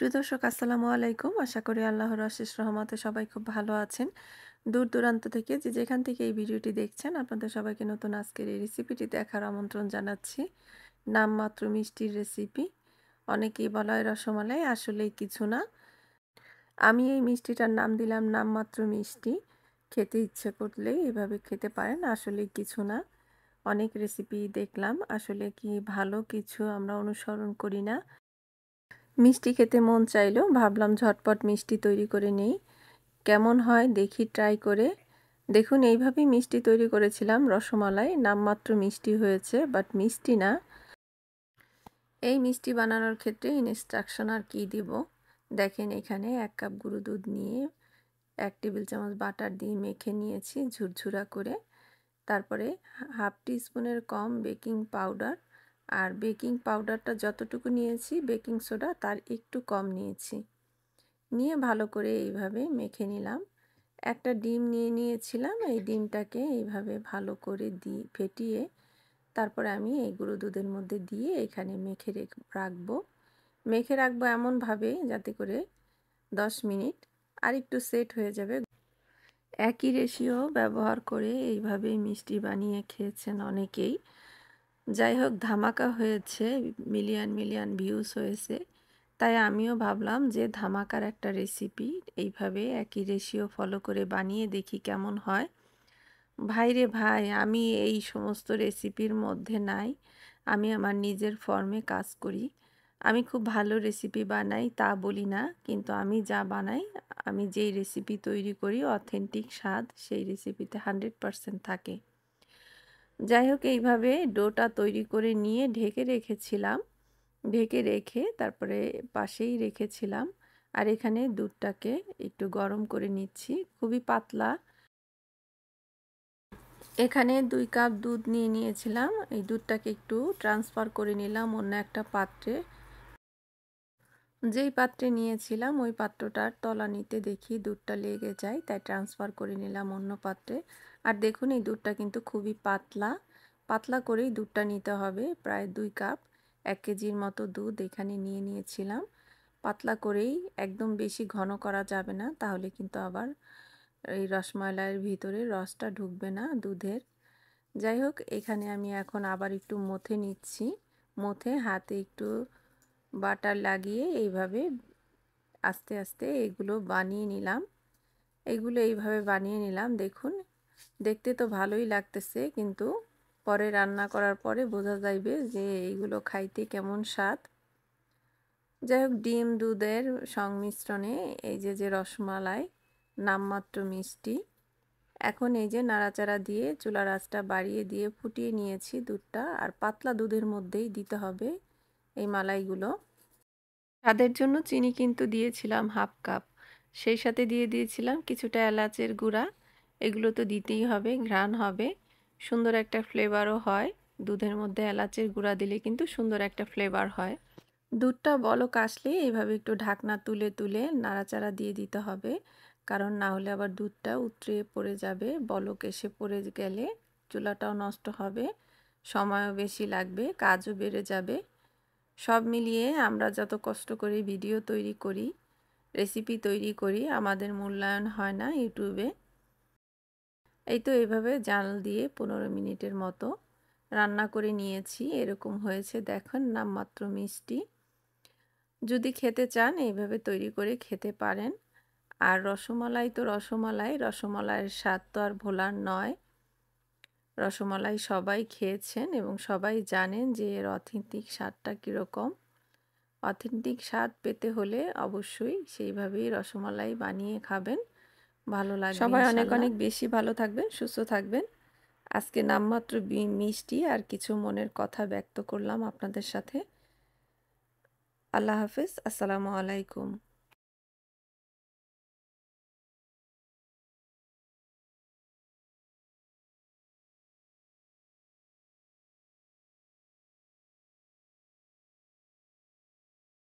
প্রিয় দর্শক আসসালামু আলাইকুম আশা করি আল্লাহর আশিস রহমতে সবাই খুব ভালো আছেন দূর দূরান্ত থেকে যে যেখান থেকে এই ভিডিওটি দেখছেন আপনাদের সবাইকে নতুন আজকের এই রেসিপিটি দেখার আমন্ত্রণ জানাচ্ছি নামমাত্র মিষ্টির রেসিপি অনেকেই বলা হয় রসমালাই আসলেই কিছু না আমি এই মিষ্টিটার নাম দিলাম নামমাত্র মিষ্টি খেতে ইচ্ছে করলে এভাবে খেতে পারেন আসলে কিছু না অনেক রেসিপি দেখলাম আসলে কি ভালো কিছু আমরা অনুসরণ করি না মিষ্টি খেতে মন চাইলো ভাবলাম ঝটপট মিষ্টি তৈরি করে নেই কেমন হয় দেখি ট্রাই করে দেখুন এইভাবেই মিষ্টি তৈরি করেছিলাম রসমালাই নামমাত্র মিষ্টি হয়েছে বাট মিষ্টি না এই মিষ্টি বানানোর ক্ষেত্রে ইনস্ট্রাকশন আর কি দিব দেখেন এখানে এক কাপ গুঁড়ো দুধ নিয়ে এক টেবিল চামচ বাটার দিয়ে মেখে নিয়েছি ঝুরঝুরা করে তারপরে হাফ টি স্পুনের কম বেকিং পাউডার আর বেকিং পাউডারটা যতটুকু নিয়েছি বেকিং সোডা তার একটু কম নিয়েছি নিয়ে ভালো করে এইভাবে মেখে নিলাম একটা ডিম নিয়ে নিয়েছিলাম এই ডিমটাকে এইভাবে ভালো করে দি ফেটিয়ে তারপরে আমি এই গুঁড়ো দুধের মধ্যে দিয়ে এখানে মেখে রাখবো মেখে রাখবো এমনভাবে যাতে করে 10 মিনিট আর একটু সেট হয়ে যাবে একই রেশিও ব্যবহার করে এইভাবে মিষ্টি বানিয়ে খেয়েছেন অনেকেই যাই হোক ধামাকা হয়েছে মিলিয়ন মিলিয়ন ভিউস হয়েছে তাই আমিও ভাবলাম যে ধামাকার একটা রেসিপি এইভাবে একই রেশিও ফলো করে বানিয়ে দেখি কেমন হয় ভাই রে ভাই আমি এই সমস্ত রেসিপির মধ্যে নাই আমি আমার নিজের ফর্মে কাজ করি আমি খুব ভালো রেসিপি বানাই তা বলি না কিন্তু আমি যা বানাই আমি যেই রেসিপি তৈরি করি অথেন্টিক স্বাদ সেই রেসিপিতে হানড্রেড পারসেন্ট থাকে যাই হোক এইভাবে ডোটা তৈরি করে নিয়ে ঢেকে রেখেছিলাম ঢেকে রেখে তারপরে পাশেই রেখেছিলাম আর এখানে দুধটাকে একটু গরম করে নিচ্ছি খুবই পাতলা এখানে দুই কাপ দুধ নিয়ে নিয়েছিলাম এই দুধটাকে একটু ট্রান্সফার করে নিলাম অন্য একটা পাত্রে যেই পাত্রে নিয়েছিলাম ওই পাত্রটার তলা নিতে দেখি দুধটা লেগে যায় তাই ট্রান্সফার করে নিলাম অন্য পাত্রে আর দেখুন এই দুধটা কিন্তু খুবই পাতলা পাতলা করেই দুধটা নিতে হবে প্রায় দুই কাপ এক কেজির মতো দুধ এখানে নিয়ে নিয়েছিলাম পাতলা করেই একদম বেশি ঘন করা যাবে না তাহলে কিন্তু আবার এই রসমালাইয়ের ভিতরে রসটা ঢুকবে না দুধের যাই হোক এখানে আমি এখন আবার একটু মথে নিচ্ছি মথে হাতে একটু বাটার লাগিয়ে এইভাবে আস্তে আস্তে এগুলো বানিয়ে নিলাম এগুলো এইভাবে বানিয়ে নিলাম দেখুন দেখতে তো ভালোই লাগতেছে কিন্তু পরে রান্না করার পরে বোঝা যাইবে যে এইগুলো খাইতে কেমন স্বাদ যাই হোক ডিম দুধের সংমিশ্রণে এই যে যে রসমালাই নামমাত্র মিষ্টি এখন এই যে নাড়াচাড়া দিয়ে চুলা আঁচটা বাড়িয়ে দিয়ে ফুটিয়ে নিয়েছি দুধটা আর পাতলা দুধের মধ্যেই দিতে হবে এই মালাইগুলো তাদের জন্য চিনি কিন্তু দিয়েছিলাম হাফ কাপ সেই সাথে দিয়ে দিয়েছিলাম কিছুটা এলাচের গুঁড়া এগুলো তো দিতেই হবে ঘ্রাণ হবে সুন্দর একটা ফ্লেভারও হয় দুধের মধ্যে এলাচের গুঁড়া দিলে কিন্তু সুন্দর একটা ফ্লেভার হয় দুধটা বলক কাশলে এইভাবে একটু ঢাকনা তুলে তুলে নাড়াচাড়া দিয়ে দিতে হবে কারণ না হলে আবার দুধটা উতরে পড়ে যাবে বলক এসে পড়ে গেলে চুলাটাও নষ্ট হবে সময়ও বেশি লাগবে কাজও বেড়ে যাবে সব মিলিয়ে আমরা যত কষ্ট করে ভিডিও তৈরি করি রেসিপি তৈরি করি আমাদের মূল্যায়ন হয় না ইউটিউবে এই তো এইভাবে জাল দিয়ে পনেরো মিনিটের মতো রান্না করে নিয়েছি এরকম হয়েছে দেখেন নামমাত্র মিষ্টি যদি খেতে চান এইভাবে তৈরি করে খেতে পারেন আর রসমালাই তো রসমালাই রসমালাইয়ের স্বাদ তো আর ভোলার নয় রসমালাই সবাই খেয়েছেন এবং সবাই জানেন যে এর অথেন্টিক স্বাদটা কীরকম অথেন্টিক স্বাদ পেতে হলে অবশ্যই সেইভাবেই রসমালাই বানিয়ে খাবেন ভালো লাগবে সবাই অনেক অনেক বেশি ভালো থাকবেন সুস্থ থাকবেন আজকে নামমাত্র মিষ্টি আর কিছু মনের কথা ব্যক্ত করলাম আপনাদের সাথে আল্লাহ হাফিজ আসসালামু আলাইকুম